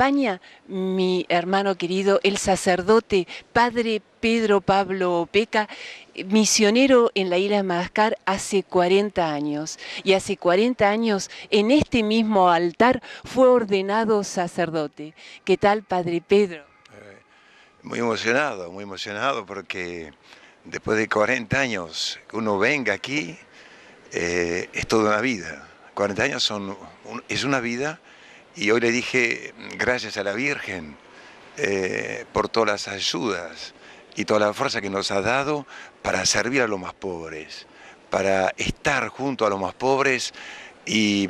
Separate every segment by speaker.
Speaker 1: acompaña mi hermano querido, el sacerdote, padre Pedro Pablo Opeca, misionero en la isla de Madagascar hace 40 años. Y hace 40 años en este mismo altar fue ordenado sacerdote. ¿Qué tal, padre Pedro? Eh,
Speaker 2: muy emocionado, muy emocionado porque después de 40 años uno venga aquí, eh, es toda una vida. 40 años son, es una vida y hoy le dije, gracias a la Virgen eh, por todas las ayudas y toda la fuerza que nos ha dado para servir a los más pobres, para estar junto a los más pobres y,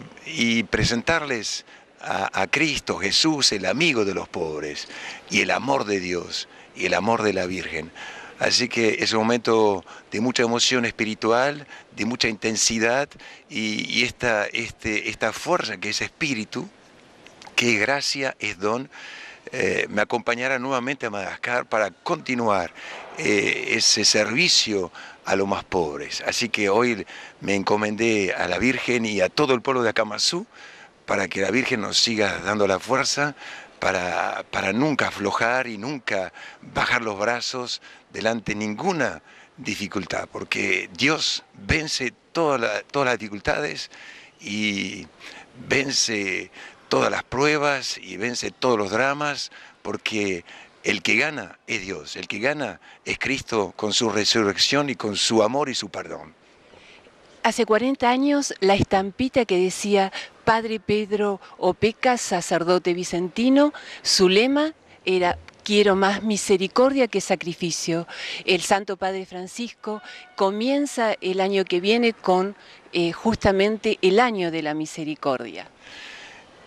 Speaker 2: presentarles a, Cristo, Jesús, el amigo de los pobres, y el amor de Dios, y el amor de la Virgen. Así que es un momento de mucha emoción espiritual, de mucha intensidad, y, y este, esta fuerza que es espíritu, qué gracia es don eh, me acompañará nuevamente a Madagascar para continuar eh, ese servicio a los más pobres. Así que hoy me encomendé a la Virgen y a todo el pueblo de Acamazú para que la Virgen nos siga dando la fuerza para, para nunca aflojar y nunca bajar los brazos delante ninguna dificultad, porque Dios vence todas las dificultades y vence todas las pruebas y vence todos los dramas, porque el que gana es Dios, el que gana es Cristo con su resurrección y con su amor y su perdón.
Speaker 1: Hace 40 años la estampita que decía Padre Pedro Opeca, sacerdote vicentino, su lema era quiero más misericordia que sacrificio. El Santo Padre Francisco comienza el año que viene con eh, justamente el año de la
Speaker 2: misericordia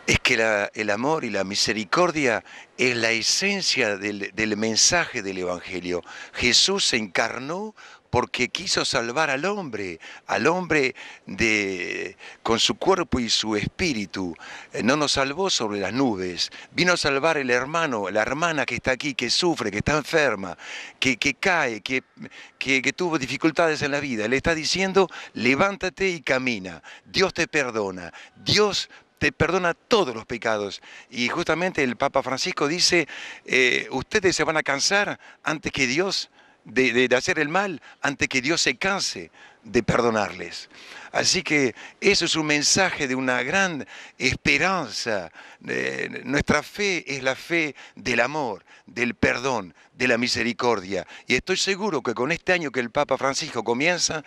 Speaker 2: es que el amor y la misericordia es la esencia del, mensaje del Evangelio. Jesús se encarnó porque quiso salvar al hombre, al hombre de, con su cuerpo y su espíritu. Eh, no nos salvó sobre las nubes, vino a salvar el hermano, la hermana que está aquí, que sufre, que está enferma, que, cae, que, que tuvo dificultades en la vida. Le está diciendo, levántate y camina, Dios te perdona, Dios te perdona todos los pecados. Y justamente el Papa Francisco dice, eh, ustedes se van a cansar antes que Dios de, hacer el mal, antes que Dios se canse de perdonarles. Así que eso es un mensaje de una gran esperanza. Eh, nuestra fe es la fe del amor, del perdón, de la misericordia. Y estoy seguro que con este año que el Papa Francisco comienza,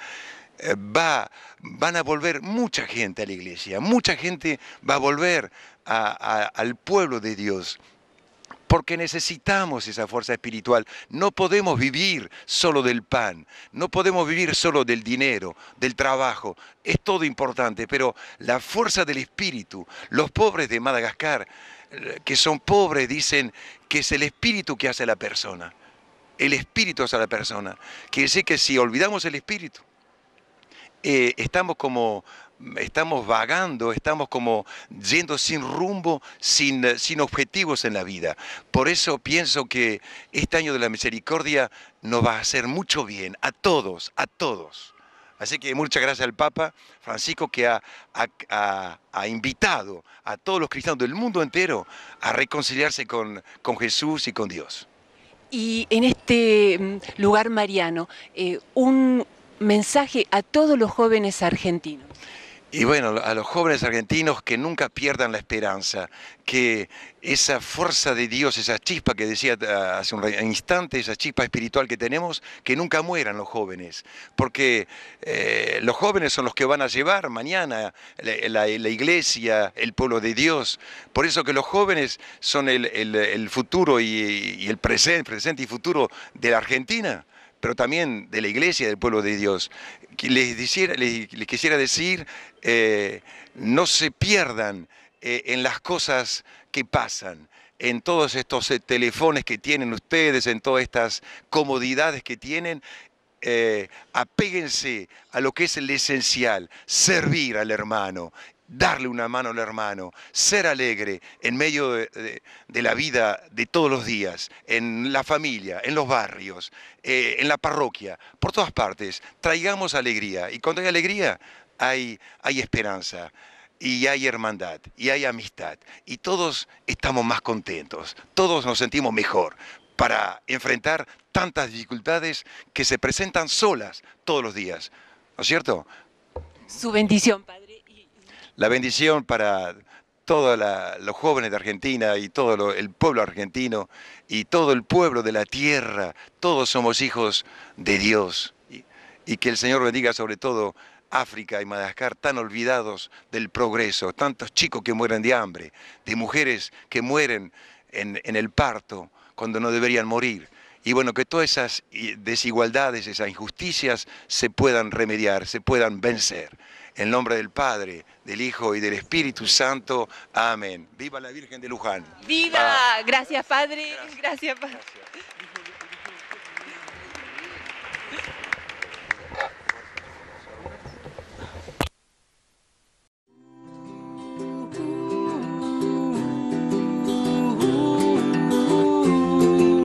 Speaker 2: eh, va, van a volver mucha gente a la iglesia, mucha gente va a volver al pueblo de Dios. Porque necesitamos esa fuerza espiritual. No podemos vivir solo del pan, no podemos vivir solo del dinero, del trabajo. Es todo importante, pero la fuerza del espíritu, los pobres de Madagascar, eh, que son pobres, dicen que es el espíritu que hace a la persona. El espíritu hace a la persona. Quiere decir que si olvidamos el espíritu, eh, estamos como estamos vagando, estamos como yendo sin rumbo, sin, eh, sin, objetivos en la vida. Por eso pienso que este año de la misericordia nos va a hacer mucho bien a todos, a todos. Así que muchas gracias al Papa Francisco que ha, invitado a todos los cristianos del mundo entero a reconciliarse con, con Jesús y con Dios.
Speaker 1: Y en este mm, lugar mariano, eh, un, mensaje a todos los jóvenes argentinos?
Speaker 2: Y bueno, a los jóvenes argentinos que nunca pierdan la esperanza, que esa fuerza de Dios, esa chispa que decía hace un instante, esa chispa espiritual que tenemos, que nunca mueran los jóvenes, porque eh, los jóvenes son los que van a llevar mañana la, iglesia, el pueblo de Dios. Por eso que los jóvenes son el, futuro y, el presente, presente y futuro de la Argentina pero también de la iglesia, del pueblo de Dios. Les, quisiera, les, quisiera decir, eh, no se pierdan eh, en las cosas que pasan en todos estos eh, teléfonos que tienen ustedes, en todas estas comodidades que tienen, apéguense a lo que es el esencial, servir al hermano darle una mano al hermano, ser alegre en medio de, la vida de todos los días, en la familia, en los barrios, eh, en la parroquia, por todas partes. Traigamos alegría. Y cuando hay alegría, hay, hay esperanza y hay hermandad y hay amistad y todos estamos más contentos, todos nos sentimos mejor para enfrentar tantas dificultades que se presentan solas todos los días. ¿No es cierto?
Speaker 1: Su bendición,
Speaker 2: la bendición para todos los jóvenes de Argentina y todo el pueblo argentino y todo el pueblo de la tierra. Todos somos hijos de Dios. Y, que el Señor bendiga sobre todo África y Madagascar tan olvidados del progreso. Tantos chicos que mueren de hambre, de mujeres que mueren en el parto cuando no deberían morir y bueno, que todas esas desigualdades, esas injusticias se puedan remediar, se puedan vencer. En nombre del Padre, del Hijo y del Espíritu Santo. Amén. Viva la Virgen de Luján.
Speaker 1: Viva. Gracias, Padre. Gracias, Padre.